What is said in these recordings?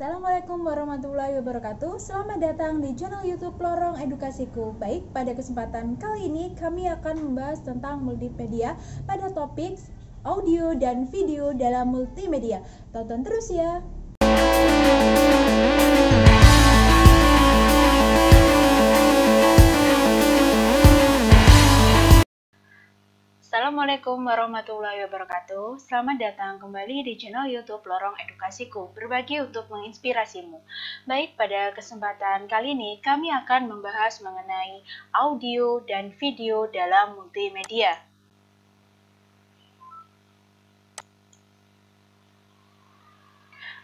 Assalamualaikum warahmatullahi wabarakatuh. Selamat datang di channel YouTube Lorong Edukasiku. Baik, pada kesempatan kali ini kami akan membahas tentang multimedia pada topik audio dan video dalam multimedia. Tonton terus ya. Assalamualaikum warahmatullahi wabarakatuh. Selamat datang kembali di channel YouTube Lorong Edukasiku, berbagi untuk menginspirasimu. Baik, pada kesempatan kali ini kami akan membahas mengenai audio dan video dalam multimedia.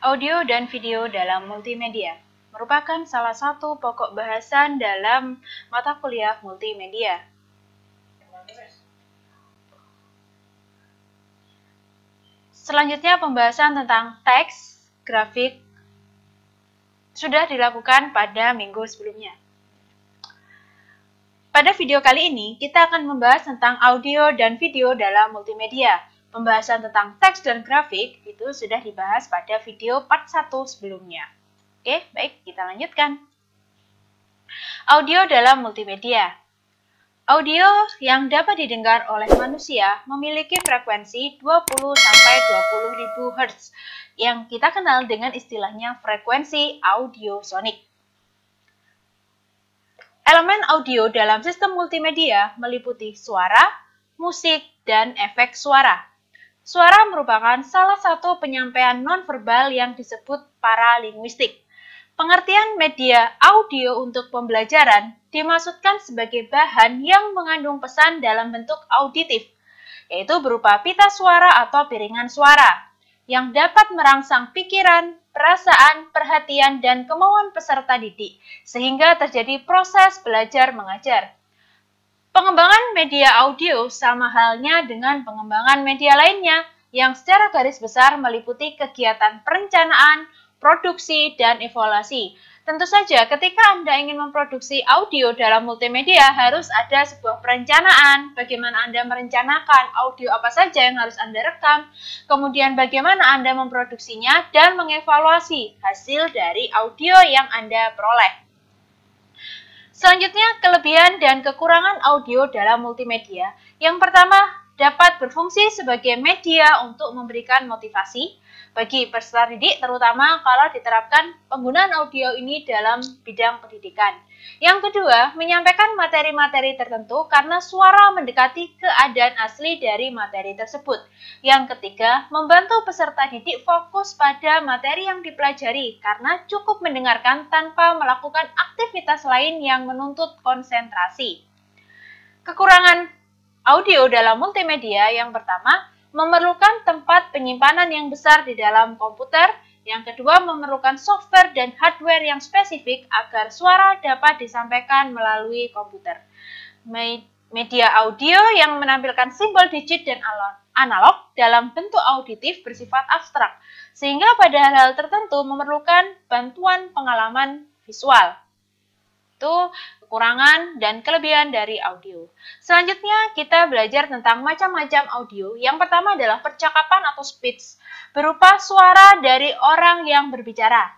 Audio dan video dalam multimedia merupakan salah satu pokok bahasan dalam mata kuliah multimedia Selanjutnya pembahasan tentang teks, grafik, sudah dilakukan pada minggu sebelumnya. Pada video kali ini, kita akan membahas tentang audio dan video dalam multimedia. Pembahasan tentang teks dan grafik itu sudah dibahas pada video part 1 sebelumnya. Oke, baik, kita lanjutkan. Audio dalam multimedia. Audio yang dapat didengar oleh manusia memiliki frekuensi 20-20 ribu Hz yang kita kenal dengan istilahnya frekuensi audiosonik. Elemen audio dalam sistem multimedia meliputi suara, musik, dan efek suara. Suara merupakan salah satu penyampaian nonverbal yang disebut paralinguistik. Pengertian media audio untuk pembelajaran dimaksudkan sebagai bahan yang mengandung pesan dalam bentuk auditif, yaitu berupa pita suara atau piringan suara, yang dapat merangsang pikiran, perasaan, perhatian, dan kemauan peserta didik, sehingga terjadi proses belajar mengajar. Pengembangan media audio sama halnya dengan pengembangan media lainnya, yang secara garis besar meliputi kegiatan perencanaan, produksi, dan evaluasi. Tentu saja ketika Anda ingin memproduksi audio dalam multimedia harus ada sebuah perencanaan, bagaimana Anda merencanakan audio apa saja yang harus Anda rekam, kemudian bagaimana Anda memproduksinya dan mengevaluasi hasil dari audio yang Anda peroleh. Selanjutnya, kelebihan dan kekurangan audio dalam multimedia. Yang pertama, dapat berfungsi sebagai media untuk memberikan motivasi, bagi peserta didik terutama kalau diterapkan penggunaan audio ini dalam bidang pendidikan. Yang kedua, menyampaikan materi-materi tertentu karena suara mendekati keadaan asli dari materi tersebut. Yang ketiga, membantu peserta didik fokus pada materi yang dipelajari karena cukup mendengarkan tanpa melakukan aktivitas lain yang menuntut konsentrasi. Kekurangan audio dalam multimedia yang pertama, memerlukan tempat penyimpanan yang besar di dalam komputer, yang kedua memerlukan software dan hardware yang spesifik agar suara dapat disampaikan melalui komputer. Media audio yang menampilkan simbol digit dan analog dalam bentuk auditif bersifat abstrak, sehingga pada hal-hal tertentu memerlukan bantuan pengalaman visual yaitu kekurangan dan kelebihan dari audio. Selanjutnya, kita belajar tentang macam-macam audio. Yang pertama adalah percakapan atau speech, berupa suara dari orang yang berbicara.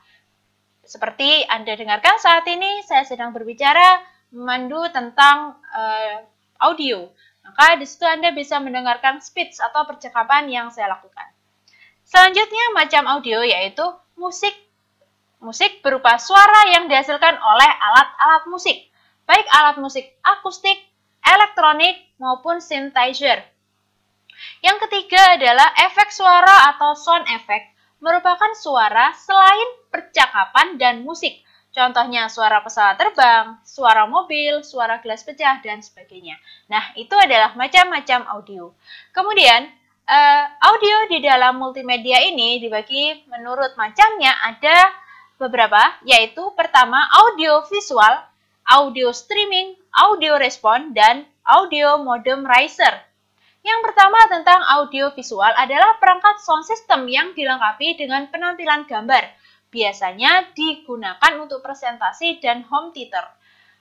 Seperti Anda dengarkan saat ini, saya sedang berbicara memandu tentang uh, audio. Maka di situ Anda bisa mendengarkan speech atau percakapan yang saya lakukan. Selanjutnya, macam audio yaitu musik Musik berupa suara yang dihasilkan oleh alat-alat musik, baik alat musik akustik, elektronik, maupun synthesizer. Yang ketiga adalah efek suara atau sound effect, merupakan suara selain percakapan dan musik, Contohnya suara pesawat terbang, suara mobil, suara gelas pecah, dan sebagainya. Nah, itu adalah macam-macam audio. Kemudian, eh, audio di dalam multimedia ini dibagi menurut macamnya ada beberapa, yaitu pertama audio visual, audio streaming, audio respon, dan audio modem riser. Yang pertama tentang audio visual adalah perangkat sound system yang dilengkapi dengan penampilan gambar, biasanya digunakan untuk presentasi dan home theater.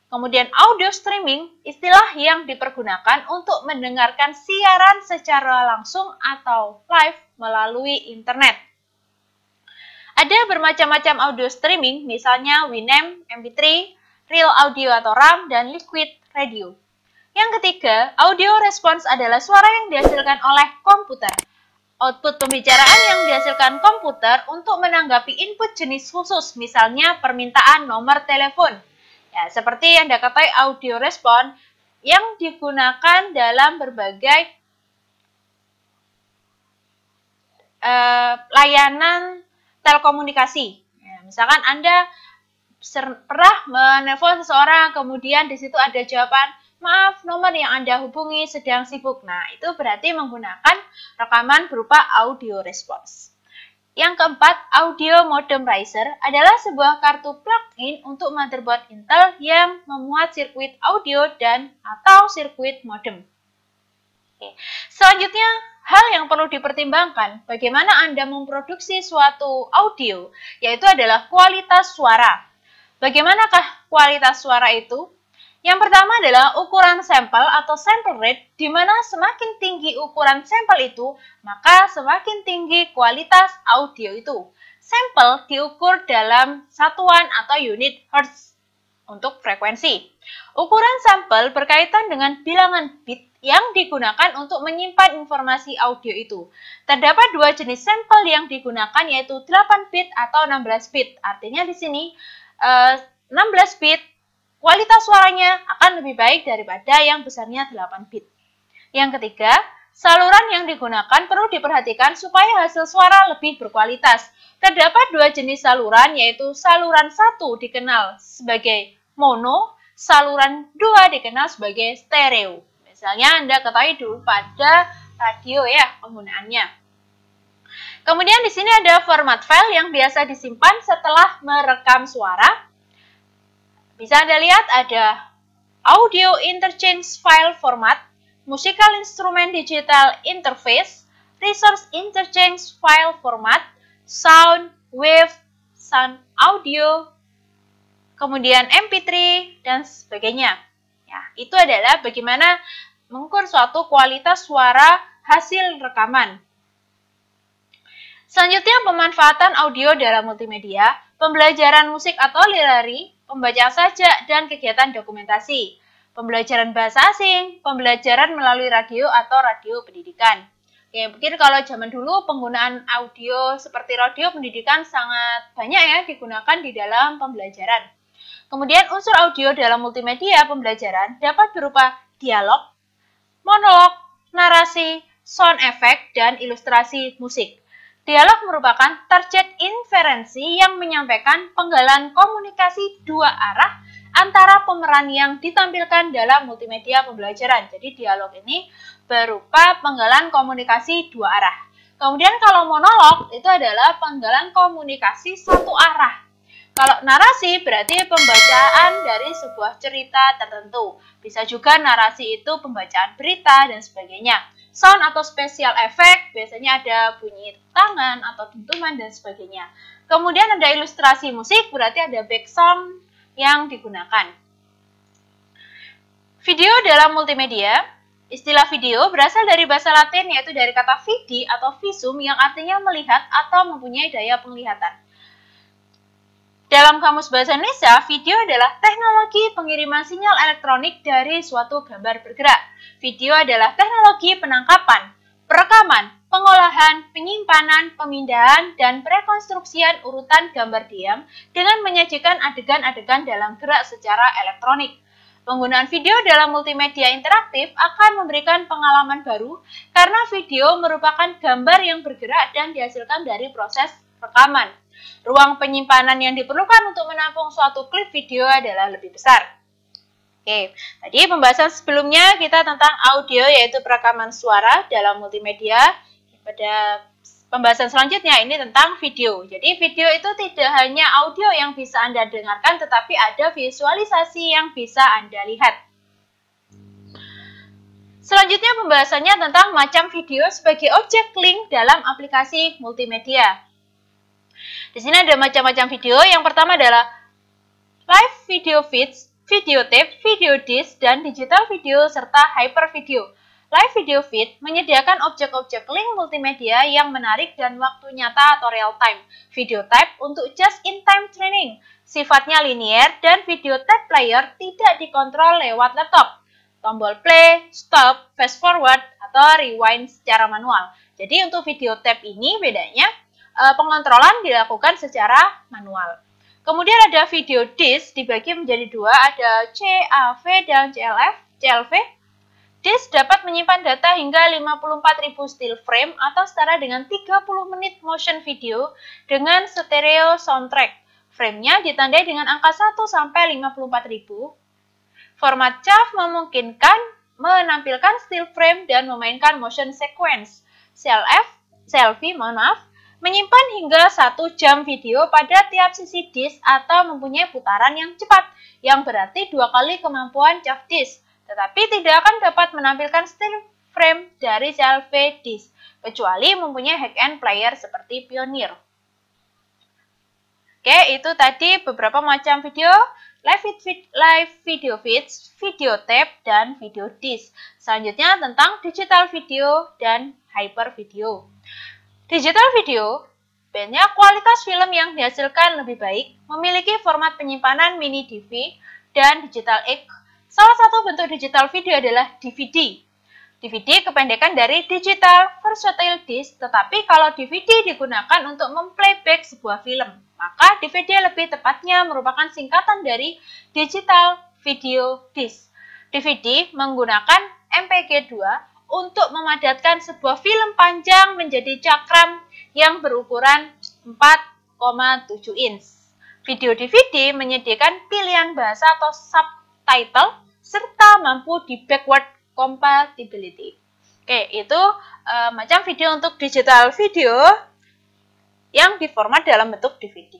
Kemudian audio streaming, istilah yang dipergunakan untuk mendengarkan siaran secara langsung atau live melalui internet. Ada bermacam-macam audio streaming, misalnya Winamp, MP3, Real Audio atau RAM, dan Liquid Radio. Yang ketiga, audio response adalah suara yang dihasilkan oleh komputer. Output pembicaraan yang dihasilkan komputer untuk menanggapi input jenis khusus, misalnya permintaan nomor telepon. Ya, seperti yang diketahui audio response yang digunakan dalam berbagai uh, layanan telekomunikasi. Ya, misalkan Anda pernah menelpon seseorang, kemudian di situ ada jawaban, maaf nomor yang Anda hubungi sedang sibuk. Nah, itu berarti menggunakan rekaman berupa audio response. Yang keempat, audio modem riser adalah sebuah kartu plug-in untuk motherboard Intel yang memuat sirkuit audio dan atau sirkuit modem. Oke. Selanjutnya, hal yang perlu dipertimbangkan bagaimana Anda memproduksi suatu audio, yaitu adalah kualitas suara. Bagaimanakah kualitas suara itu? Yang pertama adalah ukuran sampel atau sample rate, di mana semakin tinggi ukuran sampel itu, maka semakin tinggi kualitas audio itu. Sampel diukur dalam satuan atau unit hertz untuk frekuensi. Ukuran sampel berkaitan dengan bilangan bit yang digunakan untuk menyimpan informasi audio itu. Terdapat dua jenis sampel yang digunakan yaitu 8 bit atau 16 bit. Artinya di sini 16 eh, bit kualitas suaranya akan lebih baik daripada yang besarnya 8 bit. Yang ketiga, saluran yang digunakan perlu diperhatikan supaya hasil suara lebih berkualitas. Terdapat dua jenis saluran yaitu saluran satu dikenal sebagai mono, saluran dua dikenal sebagai stereo. Misalnya Anda ketahui dulu pada radio ya penggunaannya. Kemudian di sini ada format file yang biasa disimpan setelah merekam suara. Bisa Anda lihat ada Audio Interchange File Format, Musical Instrument Digital Interface, Resource Interchange File Format, Sound, Wave, Sound Audio, kemudian MP3, dan sebagainya. Ya, itu adalah bagaimana mengukur suatu kualitas suara hasil rekaman. Selanjutnya, pemanfaatan audio dalam multimedia, pembelajaran musik atau lirari, pembacaan sajak, dan kegiatan dokumentasi, pembelajaran bahasa asing, pembelajaran melalui radio atau radio pendidikan. Oke, ya, mungkin kalau zaman dulu penggunaan audio seperti radio pendidikan sangat banyak ya digunakan di dalam pembelajaran. Kemudian unsur audio dalam multimedia pembelajaran dapat berupa dialog, monolog, narasi, sound effect, dan ilustrasi musik. Dialog merupakan target inferensi yang menyampaikan penggalan komunikasi dua arah antara pemeran yang ditampilkan dalam multimedia pembelajaran. Jadi dialog ini berupa penggalan komunikasi dua arah. Kemudian kalau monolog itu adalah penggalan komunikasi satu arah. Kalau narasi berarti pembacaan dari sebuah cerita tertentu. Bisa juga narasi itu pembacaan berita dan sebagainya. Sound atau special effect biasanya ada bunyi tangan atau dentuman dan sebagainya. Kemudian ada ilustrasi musik berarti ada back sound yang digunakan. Video dalam multimedia Istilah video berasal dari bahasa Latin yaitu dari kata vidi atau visum yang artinya melihat atau mempunyai daya penglihatan. Dalam Kamus Bahasa Indonesia, video adalah teknologi pengiriman sinyal elektronik dari suatu gambar bergerak. Video adalah teknologi penangkapan, perekaman, pengolahan, penyimpanan, pemindahan, dan perekonstruksian urutan gambar diam dengan menyajikan adegan-adegan dalam gerak secara elektronik. Penggunaan video dalam multimedia interaktif akan memberikan pengalaman baru karena video merupakan gambar yang bergerak dan dihasilkan dari proses rekaman. Ruang penyimpanan yang diperlukan untuk menampung suatu klip video adalah lebih besar. Oke, tadi pembahasan sebelumnya kita tentang audio yaitu perekaman suara dalam multimedia. Pada pembahasan selanjutnya ini tentang video. Jadi video itu tidak hanya audio yang bisa Anda dengarkan tetapi ada visualisasi yang bisa Anda lihat. Selanjutnya pembahasannya tentang macam video sebagai objek link dalam aplikasi multimedia. Di sini ada macam-macam video. Yang pertama adalah live video feeds, video tape, video disc, dan digital video serta hyper video. Live video feed menyediakan objek-objek link multimedia yang menarik dan waktu nyata atau real time. Video type untuk just in time training. Sifatnya linear dan video tape player tidak dikontrol lewat laptop. Tombol play, stop, fast forward, atau rewind secara manual. Jadi untuk video tape ini bedanya Eh, pengontrolan dilakukan secara manual. Kemudian ada video disk dibagi menjadi dua, ada CAV dan CLF, CLV. Disk dapat menyimpan data hingga 54.000 still frame atau setara dengan 30 menit motion video dengan stereo soundtrack. nya ditandai dengan angka 1 sampai 54.000. Format CAV memungkinkan menampilkan still frame dan memainkan motion sequence. CLF, selfie, mohon maaf, Menyimpan hingga satu jam video pada tiap sisi disk atau mempunyai putaran yang cepat, yang berarti dua kali kemampuan chaff disk, tetapi tidak akan dapat menampilkan still frame dari selfie disk, kecuali mempunyai hack-end player seperti Pioneer. Oke, itu tadi beberapa macam video live, feed, live video feeds, video tape, dan video disk. Selanjutnya tentang digital video dan hyper video. Digital video, banyak kualitas film yang dihasilkan lebih baik memiliki format penyimpanan mini DV dan digital X. Salah satu bentuk digital video adalah DVD. DVD kependekan dari Digital Versatile Disc, tetapi kalau DVD digunakan untuk memplayback sebuah film, maka DVD lebih tepatnya merupakan singkatan dari Digital Video Disc. DVD menggunakan MPG2 untuk memadatkan sebuah film panjang menjadi cakram yang berukuran 4,7 inch. Video DVD menyediakan pilihan bahasa atau subtitle serta mampu di backward compatibility. Oke, itu e, macam video untuk digital video yang diformat dalam bentuk DVD.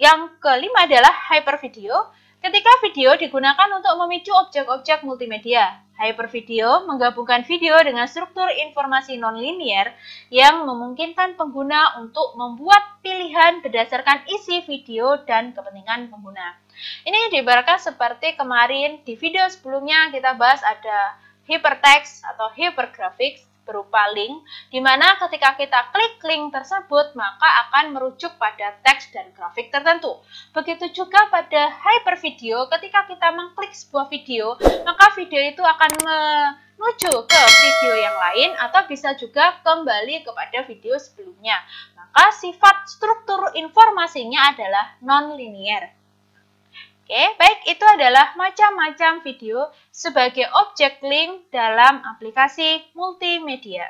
Yang kelima adalah hyper video Ketika video digunakan untuk memicu objek-objek multimedia, hypervideo menggabungkan video dengan struktur informasi nonlinier yang memungkinkan pengguna untuk membuat pilihan berdasarkan isi video dan kepentingan pengguna. Ini diibaratkan seperti kemarin di video sebelumnya kita bahas ada hypertext atau hypergraphics berupa link, di mana ketika kita klik link tersebut, maka akan merujuk pada teks dan grafik tertentu. Begitu juga pada hypervideo, ketika kita mengklik sebuah video, maka video itu akan menuju ke video yang lain atau bisa juga kembali kepada video sebelumnya. Maka sifat struktur informasinya adalah non-linear. Oke, baik itu adalah macam-macam video sebagai objek link dalam aplikasi multimedia.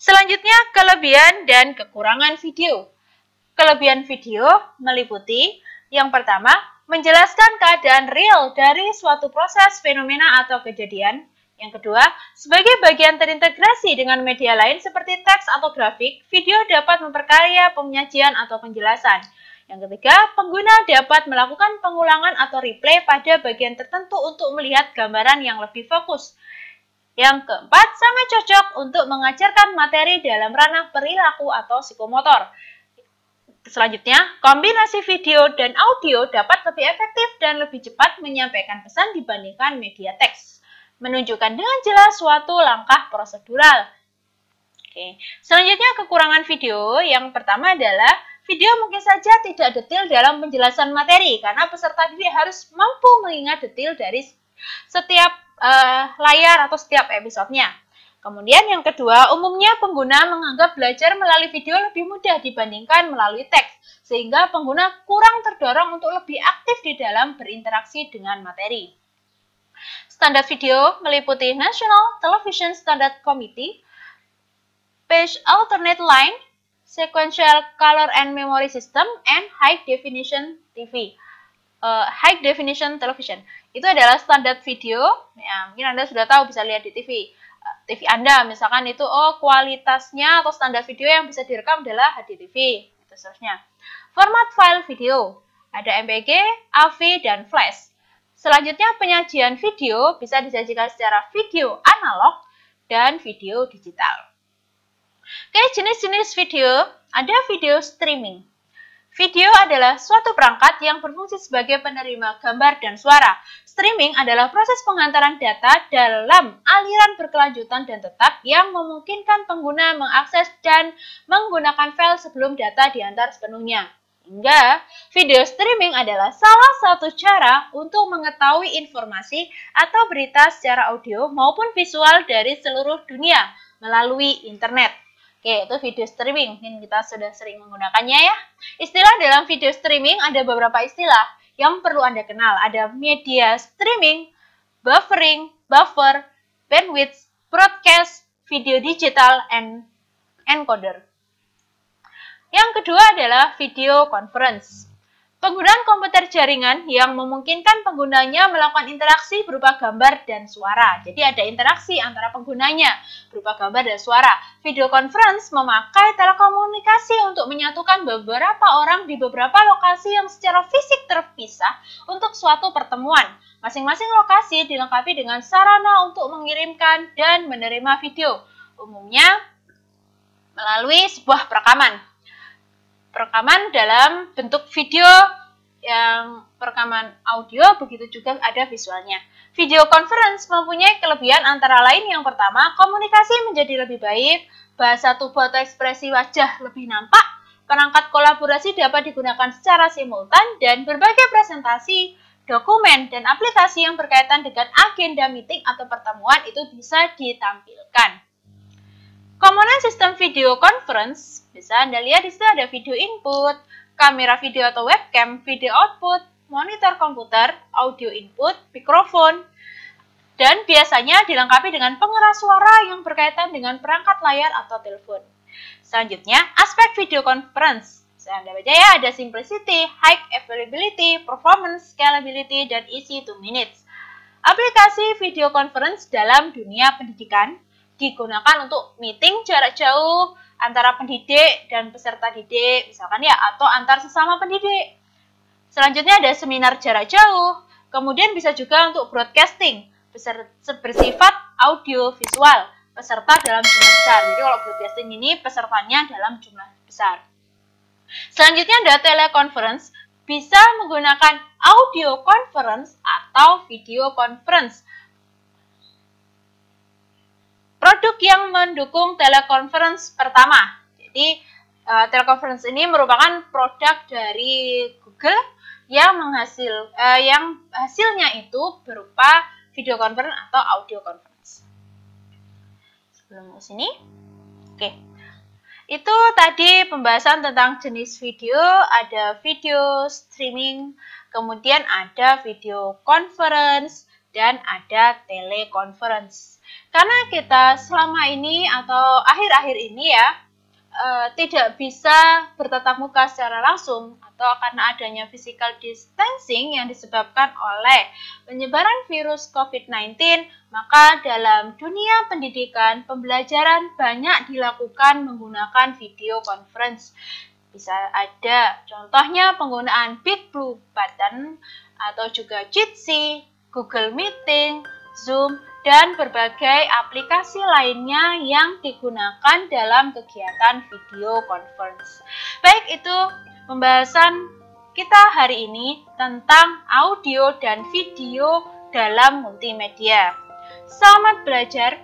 Selanjutnya, kelebihan dan kekurangan video. Kelebihan video meliputi yang pertama, menjelaskan keadaan real dari suatu proses fenomena atau kejadian. Yang kedua, sebagai bagian terintegrasi dengan media lain seperti teks atau grafik, video dapat memperkaya penyajian atau penjelasan. Yang ketiga, pengguna dapat melakukan pengulangan atau replay pada bagian tertentu untuk melihat gambaran yang lebih fokus. Yang keempat, sangat cocok untuk mengajarkan materi dalam ranah perilaku atau psikomotor. Selanjutnya, kombinasi video dan audio dapat lebih efektif dan lebih cepat menyampaikan pesan dibandingkan media teks, menunjukkan dengan jelas suatu langkah prosedural. Oke. Selanjutnya, kekurangan video yang pertama adalah Video mungkin saja tidak detail dalam penjelasan materi karena peserta didik harus mampu mengingat detail dari setiap uh, layar atau setiap episodenya. Kemudian yang kedua, umumnya pengguna menganggap belajar melalui video lebih mudah dibandingkan melalui teks, sehingga pengguna kurang terdorong untuk lebih aktif di dalam berinteraksi dengan materi. Standar video meliputi National Television Standard Committee, Page Alternate Line, sequential color and memory system, and high definition TV. Uh, eh, high definition television itu adalah standar video ya mungkin anda sudah tahu bisa lihat di TV eh, TV anda misalkan itu oh kualitasnya atau standar video yang bisa direkam adalah HD TV, itu seterusnya format file video ada MPG, AV dan flash selanjutnya penyajian video bisa disajikan secara video analog dan video digital Oke, jenis-jenis video. Ada video streaming. Video adalah suatu perangkat yang berfungsi sebagai penerima gambar dan suara. Streaming adalah proses pengantaran data dalam aliran berkelanjutan dan tetap yang memungkinkan pengguna mengakses dan menggunakan file sebelum data diantar sepenuhnya. Hingga video streaming adalah salah satu cara untuk mengetahui informasi atau berita secara audio maupun visual dari seluruh dunia melalui internet. Oke, itu video streaming. Mungkin kita sudah sering menggunakannya ya. Istilah dalam video streaming ada beberapa istilah yang perlu Anda kenal. Ada media streaming, buffering, buffer, bandwidth, broadcast, video digital, and encoder. Yang kedua adalah video conference. Penggunaan komputer jaringan yang memungkinkan penggunanya melakukan interaksi berupa gambar dan suara. Jadi ada interaksi antara penggunanya berupa gambar dan suara. Video conference memakai telekomunikasi untuk menyatukan beberapa orang di beberapa lokasi yang secara fisik terpisah untuk suatu pertemuan. Masing-masing lokasi dilengkapi dengan sarana untuk mengirimkan dan menerima video. Umumnya melalui sebuah perekaman perekaman dalam bentuk video yang perekaman audio begitu juga ada visualnya. Video conference mempunyai kelebihan antara lain yang pertama, komunikasi menjadi lebih baik, bahasa tubuh atau ekspresi wajah lebih nampak, perangkat kolaborasi dapat digunakan secara simultan dan berbagai presentasi, dokumen, dan aplikasi yang berkaitan dengan agenda meeting atau pertemuan itu bisa ditampilkan. Komponen sistem video conference, bisa Anda lihat di sini ada video input, kamera video atau webcam, video output, monitor komputer, audio input, mikrofon, dan biasanya dilengkapi dengan pengeras suara yang berkaitan dengan perangkat layar atau telepon. Selanjutnya, aspek video conference. Saya Anda baca ya, ada simplicity, high availability, performance, scalability, dan easy to minutes. Aplikasi video conference dalam dunia pendidikan digunakan untuk meeting jarak jauh antara pendidik dan peserta didik, misalkan ya, atau antar sesama pendidik. Selanjutnya ada seminar jarak jauh, kemudian bisa juga untuk broadcasting, bersifat audio visual, peserta dalam jumlah besar. Jadi kalau broadcasting ini pesertanya dalam jumlah besar. Selanjutnya ada teleconference, bisa menggunakan audio conference atau video conference produk yang mendukung telekonferensi pertama. Jadi uh, eh, telekonferensi ini merupakan produk dari Google yang menghasil uh, yang hasilnya itu berupa video conference atau audio conference. Sebelum ke sini. Oke. Okay. Itu tadi pembahasan tentang jenis video, ada video streaming, kemudian ada video conference, dan ada telekonferensi. Karena kita selama ini atau akhir-akhir ini ya e, tidak bisa bertatap muka secara langsung atau karena adanya physical distancing yang disebabkan oleh penyebaran virus COVID-19, maka dalam dunia pendidikan pembelajaran banyak dilakukan menggunakan video conference. Bisa ada contohnya penggunaan Big Blue Button atau juga Jitsi Google Meeting, Zoom, dan berbagai aplikasi lainnya yang digunakan dalam kegiatan video conference. Baik itu pembahasan kita hari ini tentang audio dan video dalam multimedia. Selamat belajar.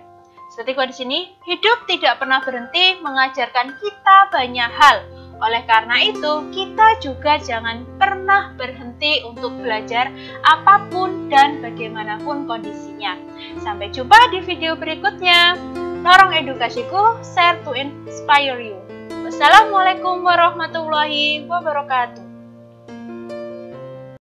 Seperti di sini, hidup tidak pernah berhenti mengajarkan kita banyak hal oleh karena itu, kita juga jangan pernah berhenti untuk belajar apapun dan bagaimanapun kondisinya. Sampai jumpa di video berikutnya. dorong edukasiku, share to inspire you. Wassalamualaikum warahmatullahi wabarakatuh.